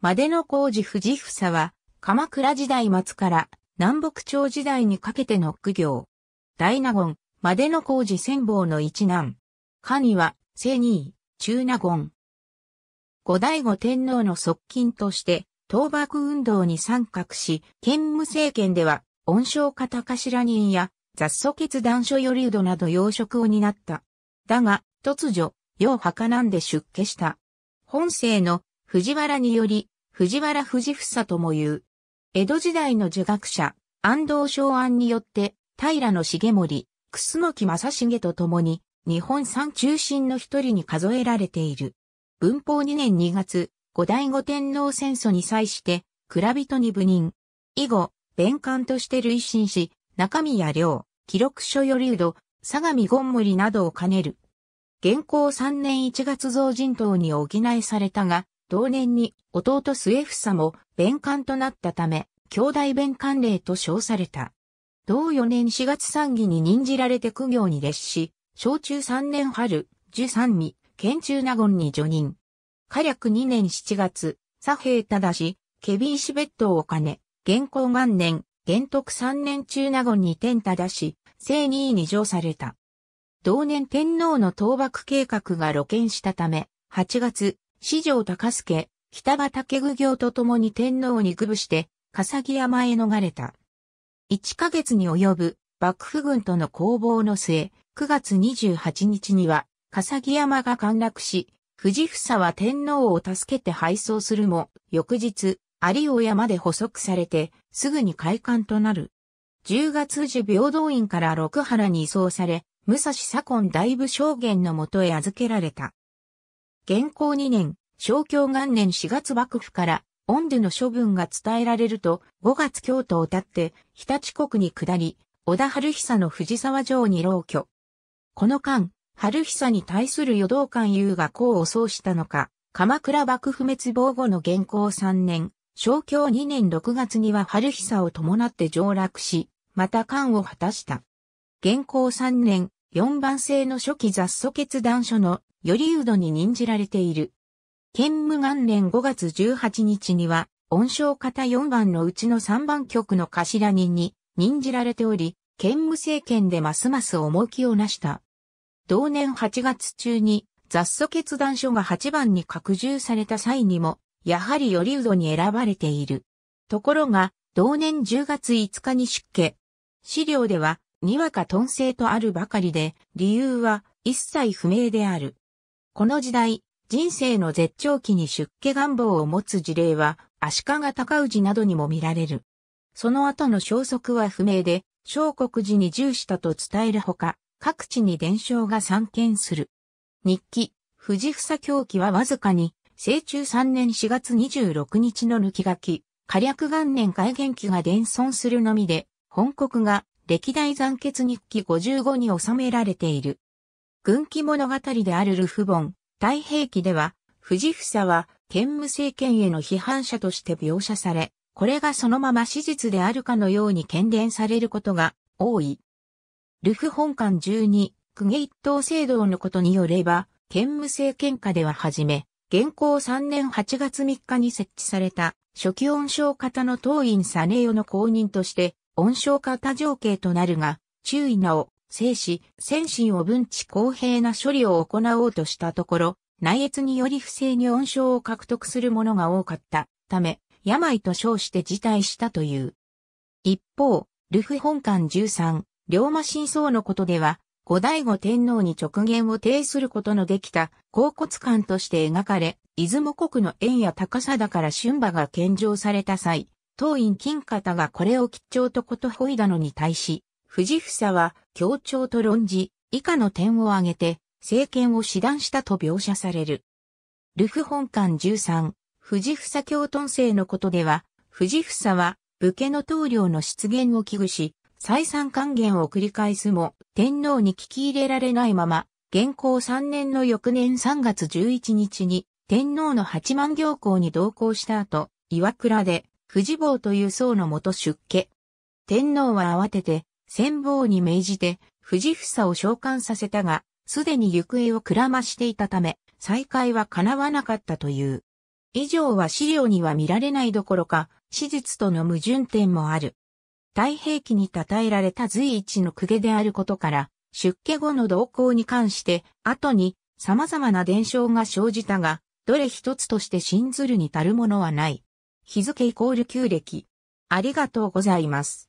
までの工事藤房は、鎌倉時代末から南北朝時代にかけての苦行。大納言、までの工事千坊の一男。カには、正二位、中納言。後醍醐天皇の側近として、倒幕運動に参画し、兼務政権では、恩賞方頭人や、雑素決断書よりうどなど要職を担った。だが、突如、要墓なんで出家した。本性の藤原により、藤原藤房とも言う。江戸時代の儒学者、安藤昭安によって、平野重盛、楠木正成と共に、日本三中心の一人に数えられている。文法2年2月、後醍醐天皇戦争に際して、蔵人に部任。以後、弁官として累進し、中宮良、記録書よりうど、相模ゴン森などを兼ねる。現行3年1月増人等に補いされたが、同年に弟末房も弁官となったため、兄弟弁官令と称された。同4年4月参議に任じられて苦行に列し、小中3年春、十三味、県中納言に助任。火略2年7月、左平忠し、ケビンシベットを兼ね、元光元年、元徳3年中納言に天忠し、正二位に上された。同年天皇の倒幕計画が露見したため、8月、四条高助、北竹具行と共に天皇に愚して、笠木山へ逃れた。1ヶ月に及ぶ幕府軍との攻防の末、9月28日には、笠木山が陥落し、藤房は天皇を助けて敗走するも、翌日、有尾山で捕捉されて、すぐに開館となる。10月時平等院から六原に移送され、武蔵左近大部将軍のもとへ預けられた。現行2年、昭教元年4月幕府から、恩での処分が伝えられると、5月京都を経って、日立国に下り、小田春久の藤沢城に老居。この間、春久に対する余道官優が功を奏したのか、鎌倉幕府滅亡後の元寇3年、昭教2年6月には春久を伴って上落し、また官を果たした。元寇3年、4番製の初期雑素決断書のよりうどに任じられている。兼務元年5月18日には、恩賞型4番のうちの3番局の頭人に任じられており、兼務政権でますます重きをなした。同年8月中に雑素決断書が8番に拡充された際にも、やはりよりうどに選ばれている。ところが、同年10月5日に出家。資料では、にわか頓性とあるばかりで、理由は一切不明である。この時代、人生の絶頂期に出家願望を持つ事例は、足利尊氏などにも見られる。その後の消息は不明で、小国寺に従したと伝えるほか、各地に伝承が散見する。日記、藤房狂気はわずかに、成中3年4月26日の抜き書き、火力元年改元期が伝存するのみで、本国が歴代残血日記55に収められている。軍記物語であるルフボン、太平記では、藤房は、兼務政権への批判者として描写され、これがそのまま史実であるかのように喧伝されることが多い。ルフ本館12、公家一党制度のことによれば、兼務政権下でははじめ、現行3年8月3日に設置された、初期恩賞方の当院サネヨの公認として、温床化多情景となるが、注意なお、精子、先進を分置公平な処理を行おうとしたところ、内越により不正に温床を獲得するものが多かったため、病と称して辞退したという。一方、ルフ本館13、龍馬真相のことでは、後醍醐天皇に直言を呈することのできた、甲骨館として描かれ、出雲国の縁や高さだから春馬が献上された際、当院金方がこれを吉兆とことほいだのに対し、藤房は強調と論じ、以下の点を挙げて、政権を志断したと描写される。ルフ本館13、藤房教遁生のことでは、藤房は武家の棟梁の出現を危惧し、再三還元を繰り返すも、天皇に聞き入れられないまま、現行3年の翌年3月11日に、天皇の八万行行に同行した後、岩倉で藤坊という僧のもと出家。天皇は慌てて、先坊に命じて、藤房を召喚させたが、すでに行方をくらましていたため、再会は叶わなかったという。以上は資料には見られないどころか、史実との矛盾点もある。太平記に称えられた随一の公家であることから、出家後の動向に関して、後に様々な伝承が生じたが、どれ一つとして信ずるに足るものはない。日付イコール旧暦。ありがとうございます。